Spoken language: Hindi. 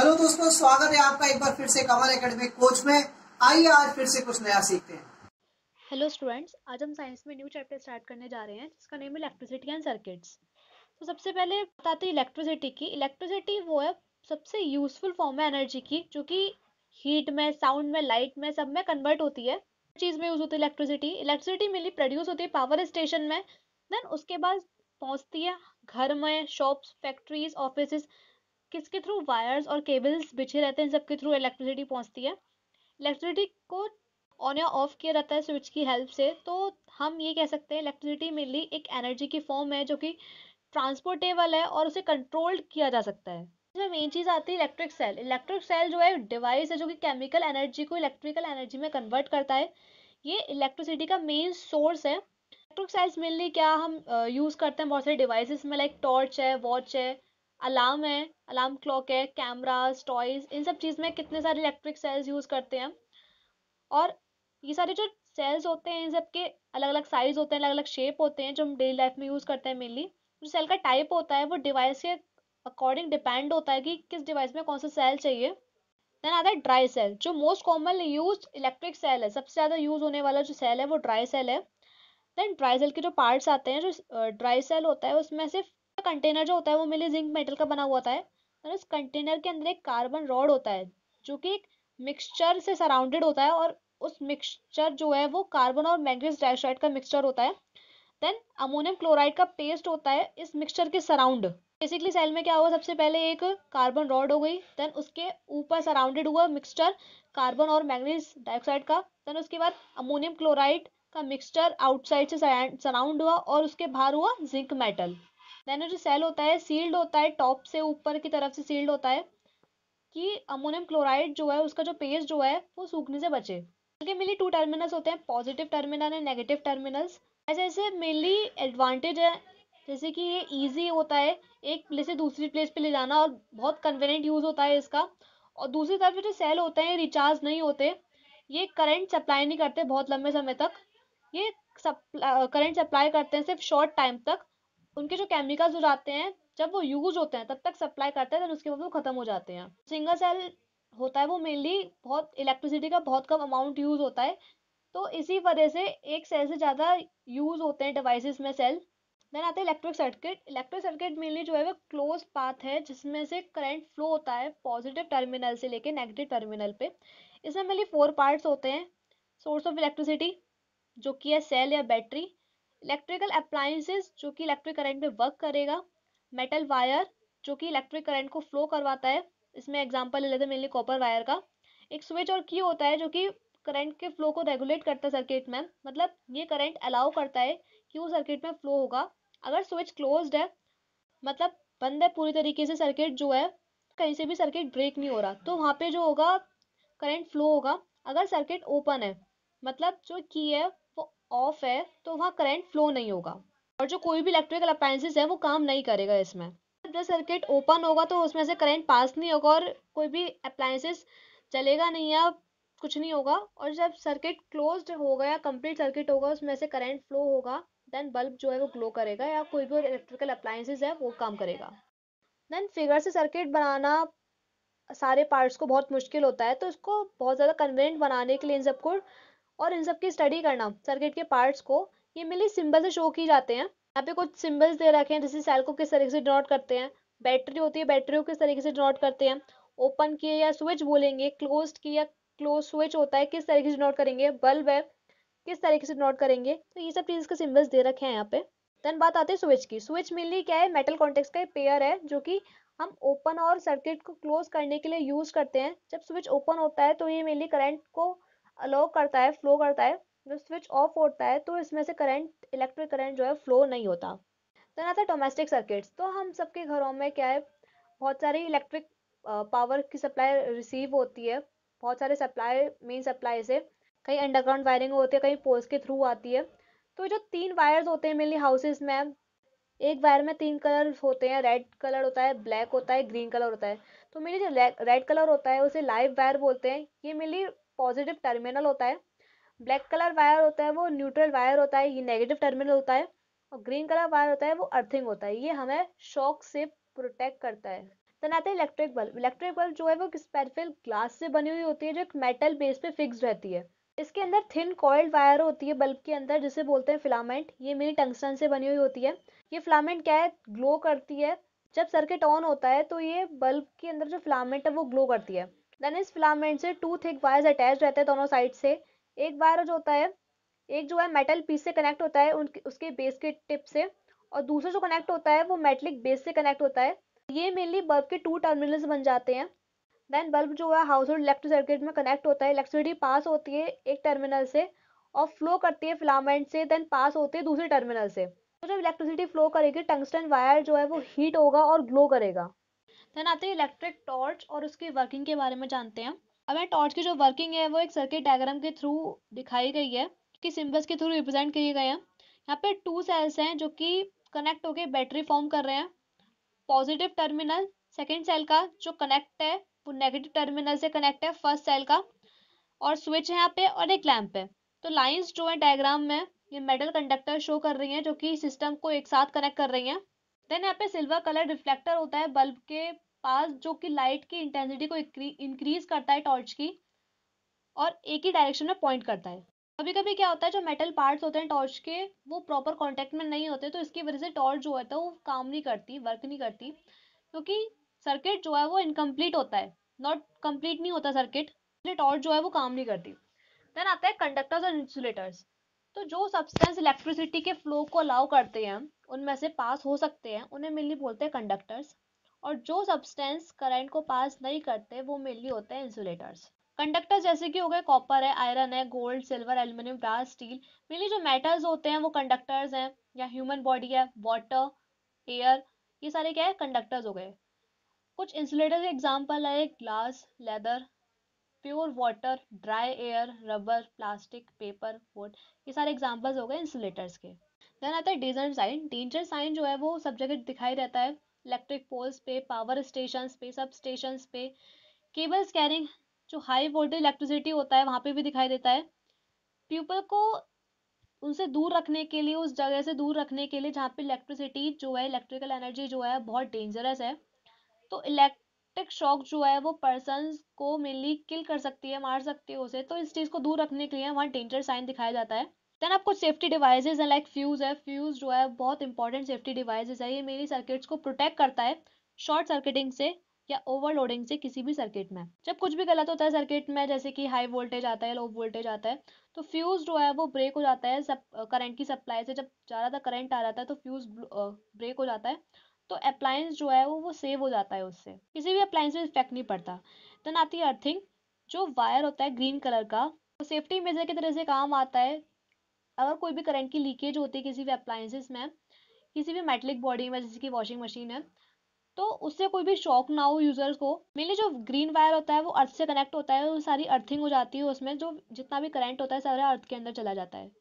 हेलो दोस्तों स्वागत है आपका एक बार फिर से कमल एकेडमी कोच में आइए आज फिर से कुछ नया सीखते हैं हेलो स्टूडेंट्स आज हम साइंस में न्यू चैप्टर स्टार्ट करने जा रहे हैं जिसका नेम है इलेक्ट्रिसिटी एंड सर्किट्स तो सबसे पहले बताते हैं इलेक्ट्रिसिटी की इलेक्ट्रिसिटी वो है सबसे यूजफुल फॉर्म है एनर्जी की जो कि हीट में साउंड में लाइट में सब में कन्वर्ट होती है चीज़ में यूज होती है इलेक्ट्रिसिटी इलेक्ट्रिसिटी मेनली प्रोड्यूस होती है पावर स्टेशन में देन उसके बाद पहुंचती है घर में शॉप्स फैक्ट्रीज ऑफिस किसके थ्रू वायर्स और केबल्स बिछे रहते हैं सबके थ्रू इलेक्ट्रिसिटी पहुंचती है इलेक्ट्रिसिटी को ऑन या ऑफ किया जाता है स्विच की हेल्प से तो हम ये कह सकते हैं इलेक्ट्रिसिटी मेनली एक एनर्जी की फॉर्म है जो कि ट्रांसपोर्टेबल है और उसे कंट्रोल्ड किया जा सकता है इसमें मेन चीज़ आती है इलेक्ट्रिक सेल इलेक्ट्रिक सेल जो है डिवाइस है जो कि केमिकल एनर्जी को इलेक्ट्रिकल एनर्जी में कन्वर्ट करता है ये इलेक्ट्रिसिटी का मेन सोर्स है इलेक्ट्रिक सेल्स मेनली क्या हम यूज़ करते हैं बहुत सारे डिवाइसेस में लाइक टॉर्च है वॉच है अलार्म है अलार्म क्लॉक है कैमराज टॉयज इन सब चीज़ में कितने सारे इलेक्ट्रिक सेल्स यूज़ करते हैं और ये सारे जो सेल्स होते हैं इन सब के अलग अलग साइज होते हैं अलग अलग शेप होते हैं जो हम डेली लाइफ में यूज़ करते हैं मेनली जो सेल का टाइप होता है वो डिवाइस के अकॉर्डिंग डिपेंड होता है कि किस डिवाइस में कौन सा सेल चाहिए देन आता है ड्राई सेल जो most common use electric cell है सबसे ज़्यादा यूज होने वाला जो सेल है वो ड्राई सेल है देन ड्राई सेल के जो पार्ट्स आते हैं जो ड्राई सेल होता है उसमें सिर्फ कंटेनर जो होता है वो मेरे जिंक मेटल का बना हुआ होता है और इस कंटेनर के अंदर एक कार्बन रॉड होता है जो कि एक मिक्सचर से सराउंडेड होता है और उस मिक्सचर जो है वो कार्बन और मैंगनीज डाइऑक्साइड का मिक्सचर होता है देन अमोनियम क्लोराइड का पेस्ट होता है इस मिक्सचर के सराउंड बेसिकली सेल में क्या हुआ सबसे पहले एक कार्बन रॉड हो गई देन उसके ऊपर सराउंडेड हुआ मिक्सचर कार्बन और मैंगनीज डाइऑक्साइड का देन उसके बाद अमोनियम क्लोराइड का मिक्सचर आउटसाइड से सराउंड हुआ और उसके बाहर हुआ जिंक मेटल देन जो सेल होता है सील्ड होता है टॉप से ऊपर की तरफ से सील्ड होता है कि अमोनियम क्लोराइड जो है उसका जो पेज जो है वो सूखने से बचे के मेनली टू टर्मिनल्स होते हैं positive terminal and negative terminals ऐसे ऐसे मेनली एडवांटेज है जैसे कि ये ईजी होता है एक प्लेस से दूसरी प्लेस पे ले जाना और बहुत कन्वीनियंट यूज़ होता है इसका और दूसरी तरफ जो सेल होते हैं रिचार्ज नहीं होते ये करंट सप्लाई नहीं करते बहुत लंबे समय तक ये करंट सप्लाई करते हैं सिर्फ शॉर्ट टाइम तक उनके जो केमिकल्स हो जाते हैं जब वो यूज होते हैं तब तक सप्लाई करते हैं तब उसके बाद वो खत्म हो जाते हैं सिंगल सेल होता है वो मेनली बहुत इलेक्ट्रिसिटी का बहुत कम अमाउंट यूज होता है तो इसी वजह से एक सेल से ज़्यादा यूज होते हैं डिवाइसेस में सेल देन आते हैं electric circuit electric circuit mainly जो है वो क्लोज पाथ है जिसमें से करंट फ्लो होता है पॉजिटिव टर्मिनल से लेके नेगेटिव टर्मिनल पे इसमें मेनली फोर पार्ट्स होते हैं सोर्स ऑफ इलेक्ट्रिसिटी जो कि है सेल या बैटरी इलेक्ट्रिकल अप्लायंसेस जो कि इलेक्ट्रिक करंट में वर्क करेगा मेटल वायर जो कि इलेक्ट्रिक करंट को फ्लो करवाता है इसमें एग्जाम्पल ले लेते हैं मेनली कॉपर वायर का एक स्विच और की होता है जो कि करंट के फ्लो को रेगुलेट करता है सर्किट में मतलब ये करंट अलाउ करता है कि वो सर्किट में फ्लो होगा अगर स्विच क्लोज है मतलब बंद है पूरी तरीके से सर्किट जो है कहीं से भी सर्किट ब्रेक नहीं हो रहा तो वहाँ पे जो होगा करंट फ्लो होगा अगर सर्किट ओपन है मतलब जो की है ऑफ है तो वहाँ करंट फ्लो नहीं होगा और जो कोई भी इलेक्ट्रिकल अप्लाइंसेस है वो काम नहीं करेगा इसमें जब सर्किट ओपन होगा तो उसमें से करंट पास नहीं होगा और कोई भी अप्लाइंसेस चलेगा नहीं या कुछ नहीं होगा और जब सर्किट क्लोज होगा या कंप्लीट सर्किट होगा उसमें से करंट फ्लो होगा देन बल्ब जो है वो ग्लो करेगा या कोई भी इलेक्ट्रिकल अप्लाइंसेज है वो काम करेगा देन फिगर से सर्किट बनाना सारे पार्ट्स को बहुत मुश्किल होता है तो इसको बहुत ज़्यादा कन्वीनियंट बनाने के लिए इन सबको और इन सब की स्टडी करना सर्किट के पार्ट्स को ये मिली सिंबल से शो की जाते हैं यहाँ पे कुछ सिंबल्स दे रखे हैं जैसे सेल को किस तरीके से डिनोट करते हैं बैटरी होती है बैटरी को किस तरीके से डिनोट करते हैं ओपन किए या स्विच बोलेंगे क्लोज की या क्लोज स्विच होता है किस तरीके से डिनोट करेंगे बल्ब है किस तरीके से डिनोट करेंगे तो ये सब चीज़ के सिम्बल्स दे रखे हैं यहाँ पे देन बात आती है स्विच की स्विच मेनली क्या है मेटल कॉन्टेक्ट का पेयर है जो कि हम ओपन और सर्किट को क्लोज करने के लिए यूज करते हैं जब स्विच ओपन होता है तो ये मेनली करंट को अलाउ करता है फ्लो करता है जब स्विच ऑफ होता है तो इसमें से करंट इलेक्ट्रिक करंट जो है फ्लो नहीं होता तो ना है डोमेस्टिक सर्किट्स तो हम सबके घरों में क्या है बहुत सारी इलेक्ट्रिक पावर की सप्लाई रिसीव होती है बहुत सारे सप्लाई मेन सप्लाई से कहीं अंडरग्राउंड वायरिंग होती है कहीं पोल्स के थ्रू आती है तो जो तीन वायर्स होते हैं मेनली हाउसेज में एक वायर में तीन कलर होते हैं रेड कलर होता है ब्लैक होता है ग्रीन कलर होता है तो मेरी जो रेड कलर होता है उसे लाइव वायर बोलते हैं ये मेनली पॉजिटिव टर्मिनल होता है ब्लैक कलर वायर होता है वो न्यूट्रल वायर होता है ये नेगेटिव टर्मिनल होता है और ग्रीन कलर वायर होता है वो अर्थिंग होता है ये हमें शॉक से प्रोटेक्ट करता है देन आता है इलेक्ट्रिक बल्ब इलेक्ट्रिक बल्ब जो है वो स्पेरिफिल ग्लास से बनी हुई होती है जो एक मेटल बेस पे फिक्स रहती है इसके अंदर थिन कॉइल्ड वायर होती है बल्ब के अंदर जिसे बोलते हैं फिलामेंट ये मिनी टंगस्टन से बनी हुई होती है ये फिलामेंट क्या है ग्लो करती है जब सर्किट ऑन होता है तो ये बल्ब के अंदर जो फिलामेंट है वो ग्लो करती है देन इस फिलामेंट से टू थिक वायर्स अटैच रहते हैं दोनों साइड से एक वायर जो होता है एक जो है मेटल पीस से कनेक्ट होता है उनके उसके बेस के टिप से और दूसरा जो कनेक्ट होता है वो मेटलिक बेस से कनेक्ट होता है ये मेनली बल्ब के टू टर्मिनल्स बन जाते हैं देन बल्ब जो है हाउस होल्ड इलेक्ट्रिक सर्किट में कनेक्ट होता है इलेक्ट्रिसिटी पास होती है एक टर्मिनल से और फ्लो करती है फिलामेंट से देन पास होती है दूसरे टर्मिनल से तो जब इलेक्ट्रिसिटी फ्लो करेगी टंगस्टन वायर जो है वो हीट होगा और ग्लो करेगा देन आते हैं इलेक्ट्रिक टॉर्च और उसकी वर्किंग के बारे में जानते हैं अब हमें टॉर्च की जो वर्किंग है वो एक सर्किट डायग्राम के थ्रू दिखाई गई है कि सिम्बल्स के थ्रू रिप्रेजेंट किए गए हैं यहाँ पे टू सेल्स हैं जो कि कनेक्ट होकर बैटरी फॉर्म कर रहे हैं पॉजिटिव टर्मिनल सेकेंड सेल का जो कनेक्ट है वो नेगेटिव टर्मिनल से कनेक्ट है फर्स्ट सेल का और स्विच है यहाँ पे और एक लैम्प है तो लाइन्स जो है डायग्राम में ये मेटल कंडक्टर शो कर रही हैं जो कि सिस्टम को एक साथ कनेक्ट कर रही हैं देन यहाँ पे सिल्वर कलर रिफ्लेक्टर होता है बल्ब के पास जो कि लाइट की इंटेंसिटी को इंक्रीज करता है टॉर्च की और एक ही डायरेक्शन में पॉइंट करता है कभी कभी क्या होता है जो मेटल पार्ट्स होते हैं टॉर्च के वो प्रॉपर कॉन्टेक्ट में नहीं होते तो इसकी वजह से टॉर्च जो होता है वो काम नहीं करती वर्क नहीं करती क्योंकि सर्किट जो है वो इनकम्प्लीट होता है नॉट कम्प्लीट नहीं होता सर्किट टॉर्च जो है वो काम नहीं करती देन आता है कंडक्टर्स और इंसुलेटर्स तो जो सब्सटेंस इलेक्ट्रिसिटी के फ्लो को अलाउ करते हैं उनमें से पास हो सकते हैं उन्हें मेनली बोलते हैं कंडक्टर्स और जो सब्सटेंस करंट को पास नहीं करते वो मेनली होते हैं इंसुलेटर्स कंडक्टर्स जैसे कि हो गए कॉपर है आयरन है gold silver aluminium brass steel mainly जो मेटल्स होते हैं वो कंडक्टर्स हैं या ह्यूमन बॉडी है वाटर एयर ये सारे क्या है कंडक्टर्स हो गए कुछ इंसुलेटर के एग्जाम्पल है glass leather pure water dry air rubber plastic paper wood ये सारे एग्जाम्पल्स हो गए इंसुलेटर्स के देन आता है डेंजर साइन डेंजर साइन जो है वो सब जगह दिखाई रहता है इलेक्ट्रिक पोल्स पे पावर स्टेशन पे सब स्टेशन पे केबल्स कैरिंग जो हाई वोल्टेज इलेक्ट्रिसिटी होता है वहाँ पे भी दिखाई देता है पीपल को उनसे दूर रखने के लिए उस जगह से दूर रखने के लिए जहाँ पे इलेक्ट्रिसिटी जो है इलेक्ट्रिकल एनर्जी जो है बहुत डेंजरस है तो इलेक्ट इलेक्ट्रिक शॉक जो है वो पर्सन को मेनली किल कर सकती है मार सकती है उसे तो इस चीज़ को दूर रखने के लिए वहाँ डेंजर साइन दिखाया जाता है देन आपको सेफ्टी डिवाइसेज हैं लाइक फ्यूज़ है फ्यूज़ जो है बहुत इंपॉर्टेंट सेफ्टी डिवाइसेज है ये मेनली सर्किट्स को प्रोटेक्ट करता है शॉर्ट सर्किटिंग से या ओवरलोडिंग से किसी भी सर्किट में जब कुछ भी गलत होता है सर्किट में जैसे कि हाई वोल्टेज आता है लो वोल्टेज आता है तो फ्यूज़ जो है वो ब्रेक हो जाता है सब करंट की सप्लाई से जब ज़्यादातर करंट आ जाता है तो फ्यूज़ ब्रेक हो जाता है तो अप्लायंस जो है वो वो सेव हो जाता है उससे किसी भी अप्लायंस में इफेक्ट नहीं पड़ता देन आती है अर्थिंग जो वायर होता है ग्रीन कलर का वो सेफ्टी मेजर की तरह से काम आता है अगर कोई भी करंट की लीकेज होती है किसी भी अप्लायंसेस में किसी भी मेटलिक बॉडी में जैसे कि वॉशिंग मशीन है तो उससे कोई भी शॉक ना हो यूजर्स को मेनली जो ग्रीन वायर होता है वो अर्थ से कनेक्ट होता है वो सारी अर्थिंग हो जाती है उसमें जो जितना भी करंट होता है सारा अर्थ के अंदर चला जाता है